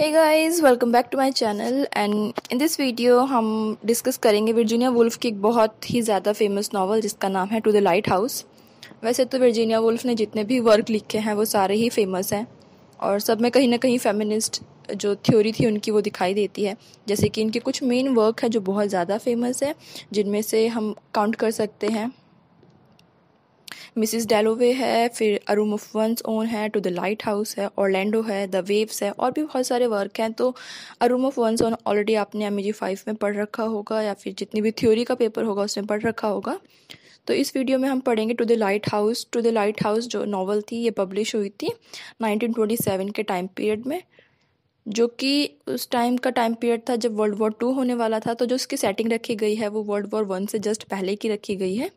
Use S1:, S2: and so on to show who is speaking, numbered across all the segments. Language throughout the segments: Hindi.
S1: hey guys welcome back to my channel and in this video हम डिस्कस करेंगे वर्जीनिया वुल्फ की एक बहुत ही ज़्यादा फेमस नावल जिसका नाम है टू द लाइट हाउस वैसे तो वर्जीनिया वुल्फ ने जितने भी वर्क लिखे हैं वो सारे ही फेमस हैं और सब में कहीं ना कहीं फेमिनिस्ट जो थ्योरी थी उनकी वो दिखाई देती है जैसे कि इनके कुछ मेन वर्क हैं जो बहुत ज़्यादा फेमस है जिनमें से हम काउंट कर सकते हैं मिसिस डेलोवे है फिर अरूम ऑफ वंस ओन है टू द लाइट हाउस है ऑर्लैंडो है द वेव्स है और भी बहुत सारे वर्क हैं तो a room of one's own already आपने एम जी फाइव में पढ़ रखा होगा या फिर जितनी भी थ्योरी का पेपर होगा उसमें पढ़ रखा होगा तो इस वीडियो में हम पढ़ेंगे to the lighthouse to the lighthouse जो नावल थी ये पब्लिश हुई थी नाइनटीन के टाइम पीरियड में जो कि उस टाइम का टाइम पीरियड था जब वर्ल्ड वॉर टू होने वाला था तो जो उसकी सेटिंग रखी गई है वो वर्ल्ड वॉर वन से जस्ट पहले की रखी गई है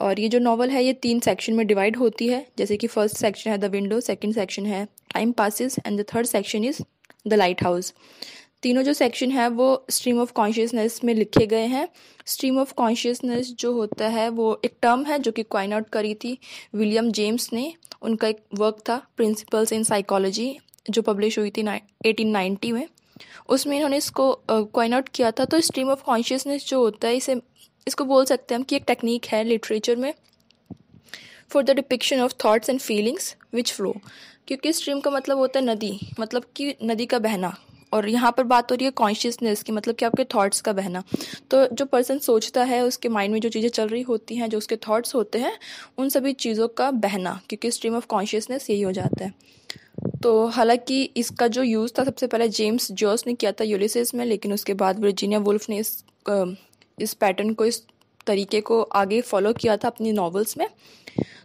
S1: और ये जो नॉवल है ये तीन सेक्शन में डिवाइड होती है जैसे कि फर्स्ट सेक्शन है द विंडो सेकेंड सेक्शन है time passes and the third section is the lighthouse तीनों जो सेक्शन है वो स्ट्रीम ऑफ कॉन्शियसनेस में लिखे गए हैं स्ट्रीम ऑफ कॉन्शियसनेस जो होता है वो एक टर्म है जो कि क्वाइन आउट करी थी विलियम जेम्स ने उनका एक वर्क था प्रिंसिपल्स इन साइकोलॉजी जो पब्लिश हुई थी एटीन नाइन्टी में उसमें इन्होंने इसको क्वाइन आउट किया था तो स्ट्रीम ऑफ कॉन्शियसनेस जो होता है इसे इसको बोल सकते हैं हम कि एक टेक्निक है लिटरेचर में for the depiction of thoughts and feelings which flow क्योंकि स्ट्रीम का मतलब होता है नदी मतलब कि नदी का बहना और यहाँ पर बात हो रही है कॉन्शियसनेस की मतलब कि आपके थॉट्स का बहना तो जो पर्सन सोचता है उसके माइंड में जो चीज़ें चल रही होती हैं जो उसके थॉट्स होते हैं उन सभी चीज़ों का बहना क्योंकि स्ट्रीम ऑफ कॉन्शियसनेस यही हो जाता है तो हालांकि इसका जो यूज़ था सबसे पहले जेम्स जोस ने किया था यूलिसिस में लेकिन उसके बाद वर्जीनिया वुल्फ ने इस इस पैटर्न को इस तरीके को आगे फॉलो किया था अपनी नॉवेल्स में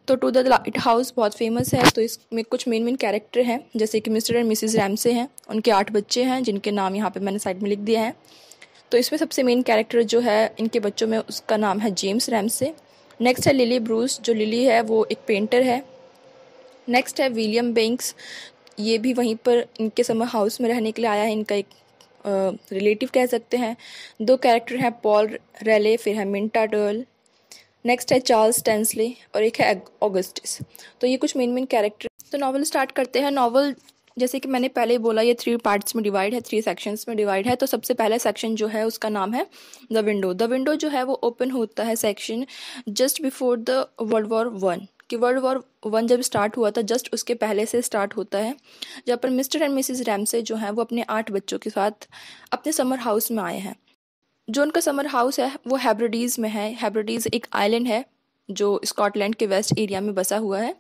S1: तो टू द लाइट हाउस बहुत फेमस है तो इसमें कुछ मेन मेन कैरेक्टर हैं जैसे कि मिस्टर एंड मिसिज रैमसे हैं उनके आठ बच्चे हैं जिनके नाम यहाँ पे मैंने साइड में लिख दिया है तो इसमें सबसे मेन कैरेक्टर जो है इनके बच्चों में उसका नाम है जेम्स रैमसे नेक्स्ट है लिली ब्रूस जो लिली है वो एक पेंटर है नेक्स्ट है विलियम बेंक्स ये भी वहीं पर इनके समय हाउस में रहने के लिए आया है इनका एक रिलेटिव कह सकते हैं दो कैरेक्टर हैं पॉल रेले फिर है मिंटा डर्ल नेक्स्ट है चार्ल्स टेंसले और एक है ऑगस्टिस तो ये कुछ मेन मेन कैरेक्टर तो नॉवल स्टार्ट करते हैं नॉवल जैसे कि मैंने पहले बोला ये थ्री पार्ट्स में डिवाइड है थ्री सेक्शंस में डिवाइड है तो सबसे पहले सेक्शन जो है उसका नाम है द विंडो द विंडो जो है वो ओपन होता है section just before the world war one कि वर्ल्ड वॉर वन जब स्टार्ट हुआ था जस्ट उसके पहले से स्टार्ट होता है जहाँ पर मिस्टर एंड मिसिज रैमसे जो हैं वो अपने आठ बच्चों के साथ अपने समर हाउस में आए हैं जो उनका समर हाउस है वो हैब्रोडीज़ में है हैब्रिडीज़ एक आइलैंड है जो स्कॉटलैंड के वेस्ट एरिया में बसा हुआ है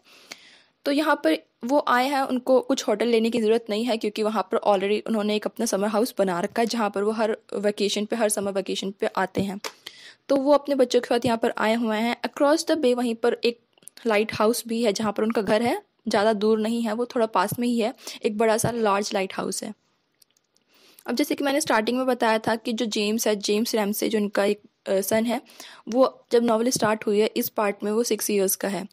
S1: तो यहाँ पर वो आए हैं उनको कुछ होटल लेने की ज़रूरत नहीं है क्योंकि वहाँ पर ऑलरेडी उन्होंने एक अपना समर हाउस बना रखा है जहाँ पर वो हर वैकेशन पे हर समर वैकेशन पे आते हैं तो वो अपने बच्चों के साथ यहाँ पर आए हुए हैं अक्रॉस द बे वहीं पर एक लाइट हाउस भी है जहाँ पर उनका घर है ज़्यादा दूर नहीं है वो थोड़ा पास में ही है एक बड़ा सा लार्ज लाइट हाउस है अब जैसे कि मैंने स्टार्टिंग में बताया था कि जो जेम्स है जेम्स रैमसे जो उनका एक सन है वो जब नावल स्टार्ट हुई है इस पार्ट में वो सिक्स ईयर्स का है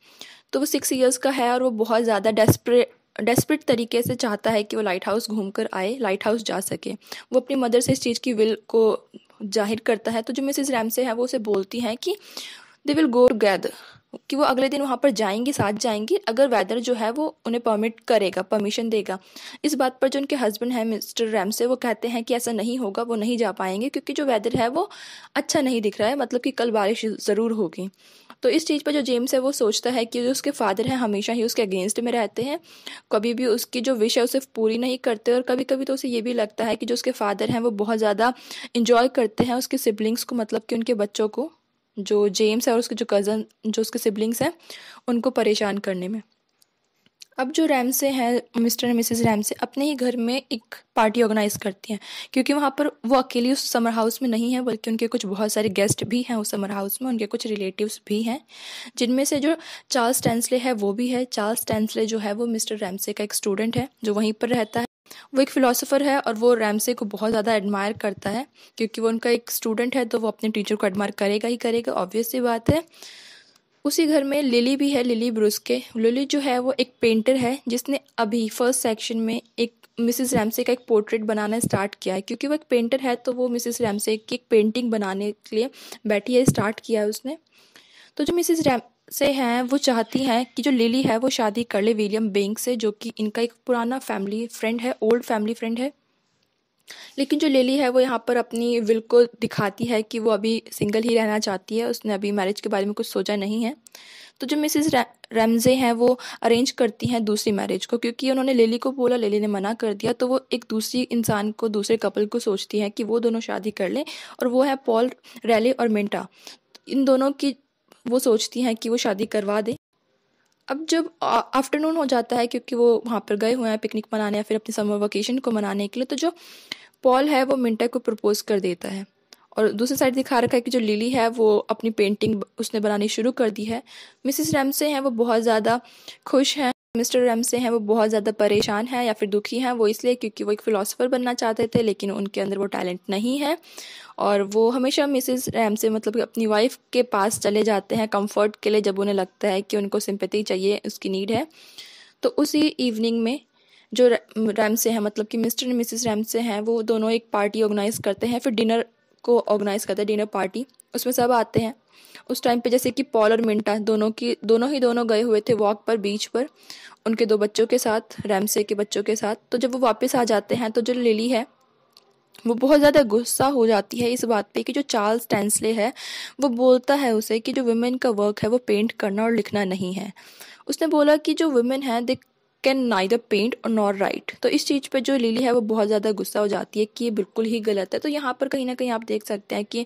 S1: तो वो सिक्स ईयर्स का है और वो बहुत ज़्यादा डेस्परेट डेस्परेट तरीके से चाहता है कि वो लाइट हाउस घूम कर आए लाइट हाउस जा सके वो अपनी मदर से इस चीज़ की विल को जाहिर करता है तो जो मिसिज रैमसे हैं वो उसे बोलती हैं कि दे विल गो टुगेदर कि वो अगले दिन वहाँ पर जाएंगी साथ जाएंगी अगर वेदर जो है वो उन्हें परमिट करेगा परमिशन देगा इस बात पर जो उनके हस्बैंड हैं मिस्टर रैम से वो कहते हैं कि ऐसा नहीं होगा वो नहीं जा पाएंगे क्योंकि जो वेदर है वो अच्छा नहीं दिख रहा है मतलब कि कल बारिश ज़रूर होगी तो इस चीज़ पर जो जेम्स है वो सोचता है कि जो उसके फादर हैं हमेशा ही उसके अगेंस्ट में रहते हैं कभी भी उसकी जो विश है उसे पूरी नहीं करते और कभी कभी तो उसे ये भी लगता है कि जो उसके फादर हैं वो बहुत ज़्यादा इंजॉय करते हैं उसके सिबलिंग्स को मतलब कि उनके बच्चों को जो जेम्स है और उसके जो कज़न जो उसके सिबलिंग्स हैं उनको परेशान करने में अब जो रैमसे हैं मिस्टर एंड मिसेस रैमसे अपने ही घर में एक पार्टी ऑर्गेनाइज करती हैं क्योंकि वहाँ पर वो अकेली उस समर हाउस में नहीं है बल्कि उनके कुछ बहुत सारे गेस्ट भी हैं उस समर हाउस में उनके कुछ रिलेटिव्स भी हैं जिनमें से जो चार्ल्स टेंसले है वो भी है चार्ल्स टेंसले जो है वो मिस्टर रैमसे का एक स्टूडेंट है जो वहीं पर रहता है वो एक फ़िलोसोफ़र है और वो रैमसे को बहुत ज़्यादा एडमायर करता है क्योंकि वो उनका एक स्टूडेंट है तो वो अपने टीचर को एडमायर करेगा ही करेगा ऑब्वियस सी बात है उसी घर में लिली भी है लिली ब्रूस के लिली जो है वो एक पेंटर है जिसने अभी फर्स्ट सेक्शन में एक मिसिस रैमसे का एक पोर्ट्रेट बनाना स्टार्ट किया है क्योंकि वो एक पेंटर है तो वो मिसिस रैमसे की एक पेंटिंग बनाने के लिए बैठी है स्टार्ट किया है उसने तो जो मिसिस रैम से हैं वो चाहती हैं कि जो लिली है वो शादी कर ले विलियम बेंग से जो कि इनका एक पुराना फैमिली फ्रेंड है ओल्ड फैमिली फ्रेंड है लेकिन जो लिली है वो यहाँ पर अपनी विल को दिखाती है कि वो अभी सिंगल ही रहना चाहती है उसने अभी मैरिज के बारे में कुछ सोचा नहीं है तो जो मिसिज रेमजे हैं वो अरेंज करती हैं दूसरी मैरिज को क्योंकि उन्होंने लिली को बोला लिली ने मना कर दिया तो वो एक दूसरी इंसान को दूसरे कपल को सोचती हैं कि वो दोनों शादी कर लें और वो है पॉल रैले और मिंटा इन दोनों की वो सोचती हैं कि वो शादी करवा दें अब जब आफ्टरनून हो जाता है क्योंकि वो वहाँ पर गए हुए हैं पिकनिक मनाने या फिर अपने समर वकेशन को मनाने के लिए तो जो पॉल है वो मिंटा को प्रपोज कर देता है और दूसरी साइड दिखा रखा है कि जो लिली है वो अपनी पेंटिंग उसने बनानी शुरू कर दी है मिसिस रैमसे हैं वो बहुत ज़्यादा खुश हैं मिस्टर से हैं वो बहुत ज़्यादा परेशान हैं या फिर दुखी हैं वो इसलिए क्योंकि वो एक फ़िलासफ़र बनना चाहते थे लेकिन उनके अंदर वो टैलेंट नहीं है और वो हमेशा मिसेस से मतलब अपनी वाइफ के पास चले जाते हैं कंफर्ट के लिए जब उन्हें लगता है कि उनको सिंपति चाहिए उसकी नीड है तो उसी इवनिंग में जो रैमसे हैं मतलब कि मिस्टर एंड मिसेस रैमसे हैं वो दोनों एक पार्टी ऑर्गेनाइज़ करते हैं फिर डिनर को ऑर्गेनाइज़ करते हैं डिनर पार्टी उसमें सब आते हैं उस टाइम पे जैसे कि पॉल और मिंटा दोनों की दोनों ही दोनों गए हुए थे वॉक पर बीच पर उनके दो बच्चों के साथ रैमसे के बच्चों के साथ तो जब वो वापस आ जाते हैं तो जो लिली है वो बहुत ज़्यादा गुस्सा हो जाती है इस बात पे कि जो चार्ल्स टेंसले है वो बोलता है उसे कि जो वुमेन का वर्क है वो पेंट करना और लिखना नहीं है उसने बोला कि जो वुमेन है दे कैन द पेंट और नॉर राइट तो इस चीज़ पर जो लिली है वो बहुत ज़्यादा गुस्सा हो जाती है कि ये बिल्कुल ही गलत है तो यहाँ पर कहीं ना कहीं आप देख सकते हैं कि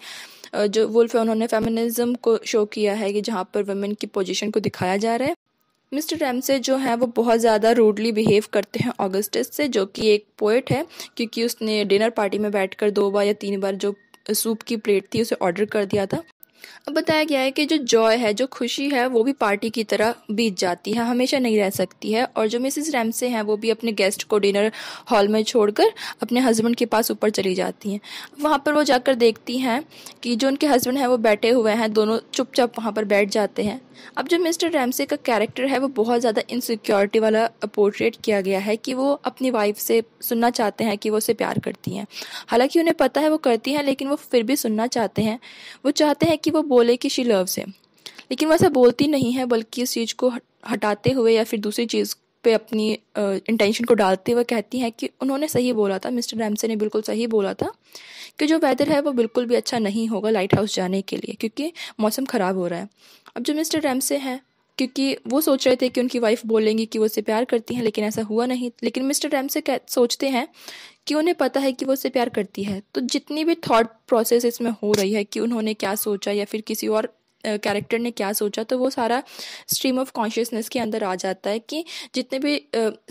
S1: जो वुल्फ है उन्होंने फेमिनिज्म को शो किया है कि जहाँ पर वुमेन की पोजिशन को दिखाया जा रहा है मिस्टर रैमसे जो है वो बहुत ज़्यादा रूडली बिहेव करते हैं ऑगस्टस से जो कि एक पोइट है क्योंकि उसने डिनर पार्टी में बैठकर दो बार या तीन बार जो सूप की प्लेट थी उसे ऑर्डर कर दिया था अब बताया गया है कि जो जॉय है जो खुशी है वो भी पार्टी की तरह बीत जाती है हमेशा नहीं रह सकती है और जो मिसिज रैमसे हैं वो भी अपने गेस्ट को डिनर हॉल में छोड़कर अपने हस्बैंड के पास ऊपर चली जाती हैं वहाँ पर वो जाकर देखती हैं कि जो उनके हस्बैंड हैं वो बैठे हुए हैं दोनों चुपचाप वहाँ पर बैठ जाते हैं अब जो मिस्टर रैमसे का कैरेक्टर है वो बहुत ज़्यादा इनसिक्योरिटी वाला पोर्ट्रेट किया गया है कि वो अपनी वाइफ से सुनना चाहते हैं कि वो उसे प्यार करती हैं हालांकि उन्हें पता है वो करती हैं लेकिन वो फिर भी सुनना चाहते हैं वो चाहते हैं कि कि वो बोले कि शी लव्स हिम लेकिन वो ऐसा बोलती नहीं है बल्कि इस चीज़ को हटाते हुए या फिर दूसरी चीज़ पे अपनी इंटेंशन को डालते हुए कहती हैं कि उन्होंने सही बोला था मिस्टर रैमसे ने बिल्कुल सही बोला था कि जो वेदर है वो बिल्कुल भी अच्छा नहीं होगा लाइट हाउस जाने के लिए क्योंकि मौसम ख़राब हो रहा है अब जो मिस्टर रैमसे हैं क्योंकि वो सोच रहे थे कि उनकी वाइफ बोलेंगी कि वो उसे प्यार करती हैं लेकिन ऐसा हुआ नहीं लेकिन मिस्टर से सोचते हैं कि उन्हें पता है कि वो उसे प्यार करती है तो जितनी भी थॉट प्रोसेस इसमें हो रही है कि उन्होंने क्या सोचा या फिर किसी और कैरेक्टर ने क्या सोचा तो वो सारा स्ट्रीम ऑफ कॉन्शियसनेस के अंदर आ जाता है कि जितने भी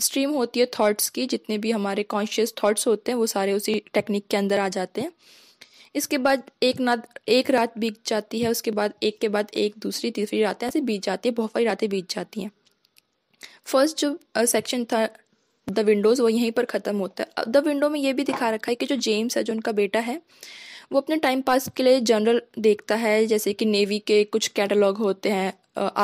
S1: स्ट्रीम होती है थॉट्स की जितने भी हमारे कॉन्शियस थॉट्स होते हैं वो सारे उसी टेक्निक के अंदर आ जाते हैं इसके बाद एक नाथ एक रात बीत जाती है उसके बाद एक के बाद एक दूसरी तीसरी रातें ऐसे बीत जाती है बहुत सारी रातें बीत जाती हैं फर्स्ट जो सेक्शन था द विंडोज़ वो यहीं पर ख़त्म होता है द विंडो में ये भी दिखा रखा है कि जो जेम्स है जो उनका बेटा है वो अपने टाइम पास के लिए जनरल देखता है जैसे कि नेवी के कुछ कैटलॉग होते हैं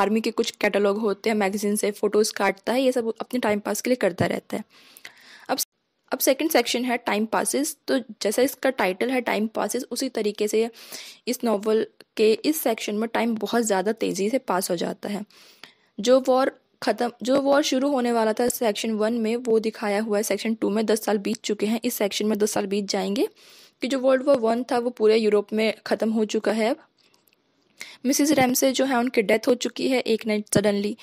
S1: आर्मी के कुछ कैटलॉग होते हैं मैगजीन से फ़ोटोज़ काटता है ये सब अपने टाइम पास के लिए करता रहता है अब सेकंड सेक्शन है टाइम पासिस तो जैसा इसका टाइटल है टाइम पासिस उसी तरीके से इस नावल के इस सेक्शन में टाइम बहुत ज़्यादा तेज़ी से पास हो जाता है जो वॉर ख़त्म जो वॉर शुरू होने वाला था सेक्शन वन में वो दिखाया हुआ है सेक्शन टू में दस साल बीत चुके हैं इस सेक्शन में दस साल बीत जाएंगे कि जो वर्ल्ड वॉर वन था वो पूरे यूरोप में ख़त्म हो चुका है अब मिसिस रैमसे जो है उनकी डेथ हो चुकी है एक नाइट सडनली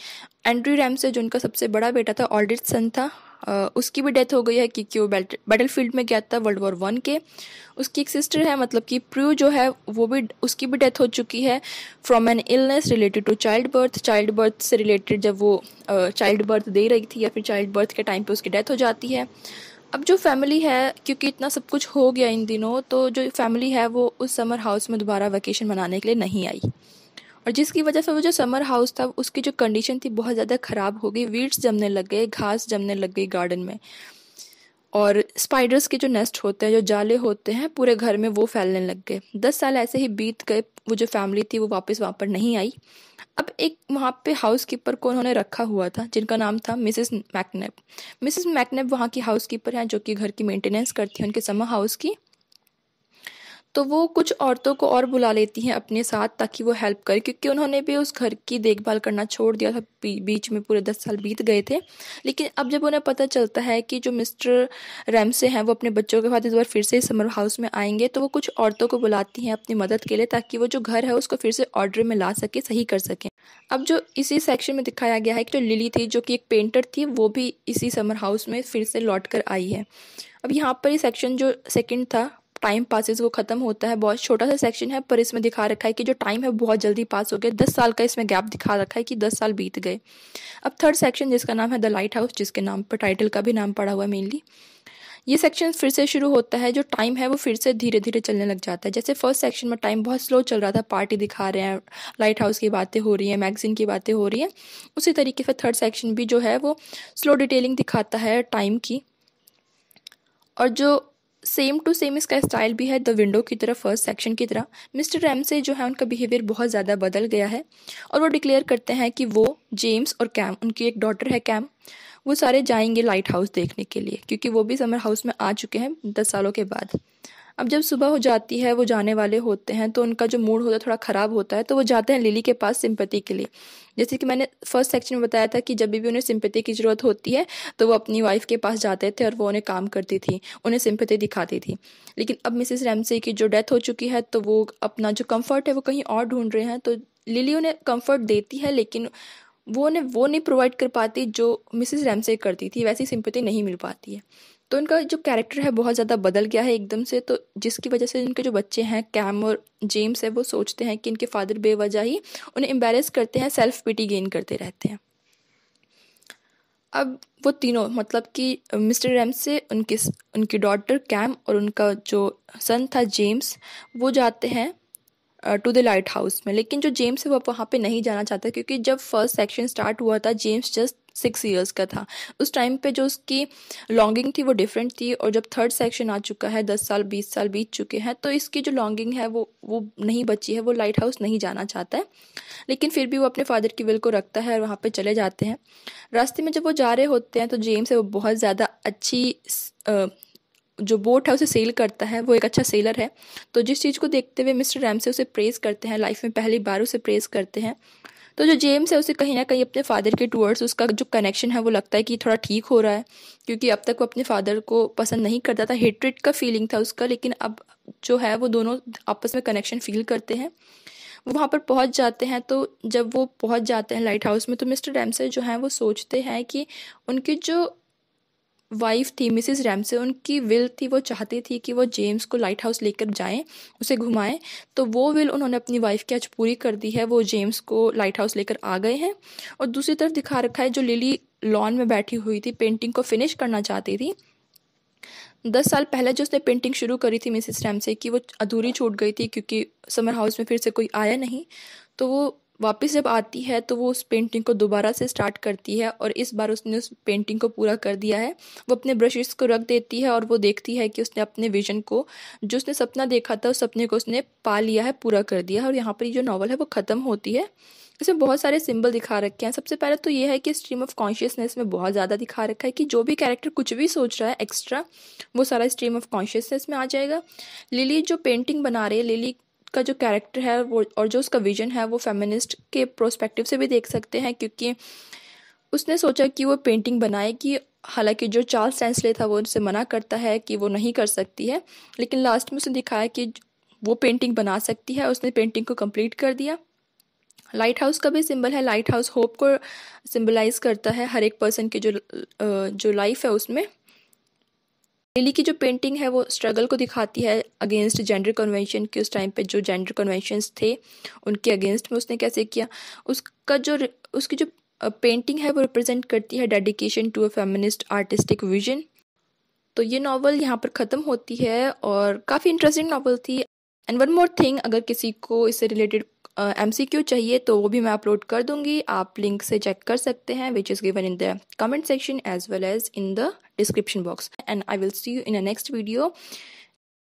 S1: एंड्री रैमसे जो उनका सबसे बड़ा बेटा था ऑल्डिट सन था उसकी भी डेथ हो गई है क्योंकि वो बैटल फील्ड में गया था वर्ल्ड वॉर वन के उसकी एक सिस्टर है मतलब कि प्रू जो है वो भी उसकी भी डेथ हो चुकी है from an illness related to childbirth childbirth से रिलेटेड जब वो चाइल्ड बर्थ दे रही थी या फिर चाइल्ड बर्थ के टाइम पे उसकी डेथ हो जाती है अब जो फैमिली है क्योंकि इतना सब कुछ हो गया इन दिनों तो जो फैमिली है वो उस समर हाउस में दोबारा वैकेशन मनाने के लिए नहीं आई और जिसकी वजह से वो जो समर हाउस था उसकी जो कंडीशन थी बहुत ज़्यादा ख़राब हो गई वीड्स जमने लग गए घास जमने लग गई गार्डन में और स्पाइडर्स के जो नेस्ट होते हैं जो जाले होते हैं पूरे घर में वो फैलने लग गए दस साल ऐसे ही बीत गए वो जो फैमिली थी वो वापस वहाँ पर नहीं आई अब एक वहाँ पे हाउस कीपर को उन्होंने रखा हुआ था जिनका नाम था मिसेस मैकनेब मिसेस मैकनेब वहाँ की हाउस कीपर हैं जो कि घर की मेंटेनेंस करती हैं उनके समा हाउस की तो वो कुछ औरतों को और बुला लेती हैं अपने साथ ताकि वो हेल्प करें क्योंकि उन्होंने भी उस घर की देखभाल करना छोड़ दिया था बीच में पूरे दस साल बीत गए थे लेकिन अब जब उन्हें पता चलता है कि जो मिस्टर रैमसे हैं वो अपने बच्चों के साथ इस बार फिर से समर हाउस में आएंगे तो वो कुछ औरतों को बुलाती हैं अपनी मदद के लिए ताकि वो जो घर है उसको फिर से ऑर्डर में ला सके सही कर सकें अब जो इसी सेक्शन में दिखाया गया है कि जो लिली थी जो कि एक पेंटर थी वो भी इसी समर हाउस में फिर से लौट कर आई है अब यहाँ पर ये सेक्शन जो सेकंड था टाइम पासिस वो खत्म होता है बहुत छोटा सा सेक्शन है पर इसमें दिखा रखा है कि जो टाइम है बहुत जल्दी पास हो गया दस साल का इसमें गैप दिखा रखा है कि दस साल बीत गए अब थर्ड सेक्शन जिसका नाम है द लाइट हाउस जिसके नाम पर टाइटल का भी नाम पड़ा हुआ है मेनली ये सेक्शन फिर से शुरू होता है जो टाइम है वो फिर से धीरे धीरे चलने लग जाता है जैसे फर्स्ट सेक्शन में टाइम बहुत स्लो चल रहा था पार्टी दिखा रहे हैं लाइट हाउस की बातें हो रही हैं मैगजीन की बातें हो रही हैं उसी तरीके से थर्ड सेक्शन भी जो है वो स्लो डिटेलिंग दिखाता है टाइम की और जो सेम टू सेम इसका स्टाइल भी है द विंडो की तरह फर्स्ट सेक्शन की तरह मिस्टर रैम से जो है उनका बिहेवियर बहुत ज़्यादा बदल गया है और वो डिक्लेयर करते हैं कि वो जेम्स और कैम उनकी एक डॉटर है कैम वो सारे जाएंगे लाइट हाउस देखने के लिए क्योंकि वो भी समर हाउस में आ चुके हैं दस सालों के बाद अब जब सुबह हो जाती है वो जाने वाले होते हैं तो उनका जो मूड होता है थोड़ा ख़राब होता है तो वो जाते हैं लिली के पास सिंपति के लिए जैसे कि मैंने फर्स्ट सेक्शन में बताया था कि जब भी उन्हें सिंपति की ज़रूरत होती है तो वो अपनी वाइफ के पास जाते थे और वो उन्हें काम करती थी उन्हें सिंपति दिखाती थी लेकिन अब मिसिस रैमसे की जो डेथ हो चुकी है तो वो अपना जो कम्फर्ट है वो कहीं और ढूंढ रहे हैं तो लिली उन्हें कम्फर्ट देती है लेकिन वो उन्हें वो नहीं प्रोवाइड कर पाती जो मिसिस रैमसे करती थी वैसी सिंपति नहीं मिल पाती है तो इनका जो कैरेक्टर है बहुत ज़्यादा बदल गया है एकदम से तो जिसकी वजह से इनके जो बच्चे हैं कैम और जेम्स है वो सोचते हैं कि इनके फादर बेवजह ही उन्हें एम्बेरस करते हैं सेल्फ पिटी गेन करते रहते हैं अब वो तीनों मतलब कि मिस्टर रैम से उनकी उनकी डॉटर कैम और उनका जो सन था जेम्स वो जाते हैं टू द लाइट हाउस में लेकिन जो जेम्स है वो वहाँ पे नहीं जाना चाहता क्योंकि जब फर्स्ट सेक्शन स्टार्ट हुआ था जेम्स जस्ट सिक्स ईयर्स का था उस टाइम पे जो उसकी लॉन्गिंग थी वो डिफरेंट थी और जब थर्ड सेक्शन आ चुका है दस साल बीस साल बीत चुके हैं तो इसकी जो लॉन्गिंग है वो वो नहीं बची है वो लाइट हाउस नहीं जाना चाहता है लेकिन फिर भी वो अपने फादर की विल को रखता है और वहाँ पर चले जाते हैं रास्ते में जब वो जा रहे होते हैं तो जेम्स है वो बहुत ज़्यादा अच्छी जो बोट है उसे सेल करता है वो एक अच्छा सेलर है तो जिस चीज़ को देखते हुए मिस्टर से उसे प्रेस करते हैं लाइफ में पहली बार उसे प्रेस करते हैं तो जो जेम्स है उसे कहीं ना कहीं अपने फादर के टूवर्ड्स उसका जो कनेक्शन है वो लगता है कि थोड़ा ठीक हो रहा है क्योंकि अब तक वो अपने फादर को पसंद नहीं करता था हेट्रेड का फीलिंग था उसका लेकिन अब जो है वो दोनों आपस में कनेक्शन फील करते हैं वो वहाँ पर पहुँच जाते हैं तो जब वो पहुँच जाते हैं लाइट हाउस में तो मिस्टर डैमसर जो हैं वो सोचते हैं कि उनके जो वाइफ थी मिसिस रैमसे उनकी विल थी वो चाहती थी कि वो जेम्स को लाइट हाउस लेकर जाएं उसे घुमाएं तो वो विल उन्होंने अपनी वाइफ की आज पूरी कर दी है वो जेम्स को लाइट हाउस लेकर आ गए हैं और दूसरी तरफ दिखा रखा है जो लिली लॉन में बैठी हुई थी पेंटिंग को फिनिश करना चाहती थी दस साल पहले जो उसने पेंटिंग शुरू करी थी मिसिस रैमसे की वो अधूरी छूट गई थी क्योंकि समर हाउस में फिर से कोई आया नहीं तो वो वापस जब आती है तो वो उस पेंटिंग को दोबारा से स्टार्ट करती है और इस बार उसने उस पेंटिंग को पूरा कर दिया है वो अपने ब्रशेस को रख देती है और वो देखती है कि उसने अपने विजन को जो उसने सपना देखा था उस सपने को उसने पा लिया है पूरा कर दिया है और यहाँ पर जो नॉवल है वो ख़त्म होती है इसमें बहुत सारे सिंबल दिखा रखे हैं सबसे पहले तो ये है कि स्ट्रीम ऑफ कॉन्शियसनेस में बहुत ज़्यादा दिखा रखा है कि जो भी कैरेक्टर कुछ भी सोच रहा है एक्स्ट्रा वो सारा स्ट्रीम ऑफ कॉन्शियसनेस में आ जाएगा लिली जो पेंटिंग बना रही है लिली का जो कैरेक्टर है वो और जो उसका विजन है वो फेमिनिस्ट के प्रोस्पेक्टिव से भी देख सकते हैं क्योंकि उसने सोचा कि वो पेंटिंग बनाएगी हालांकि जो चार्ल्स टेंसले था वो उनसे मना करता है कि वो नहीं कर सकती है लेकिन लास्ट में उसने दिखाया कि वो पेंटिंग बना सकती है उसने पेंटिंग को कंप्लीट कर दिया लाइट हाउस का भी सिंबल है लाइट हाउस होप को सिंबलाइज करता है हर एक पर्सन की जो जो लाइफ है उसमें लिली की जो पेंटिंग है वो स्ट्रगल को दिखाती है अगेंस्ट जेंडर कन्वेंशन के उस टाइम पे जो जेंडर कन्वेंशंस थे उनके अगेंस्ट में उसने कैसे किया उसका जो उसकी जो पेंटिंग है वो रिप्रेजेंट करती है dedication to a feminist artistic vision तो ये नावल यहाँ पर ख़त्म होती है और काफ़ी इंटरेस्टिंग नावल थी एंड वन मोर थिंग अगर किसी को इससे रिलेटेड एम सी क्यू चाहिए तो वो भी मैं अपलोड कर दूँगी आप लिंक से चेक कर सकते हैं which is given in the comment section as well as in the description box and I will see you in a next video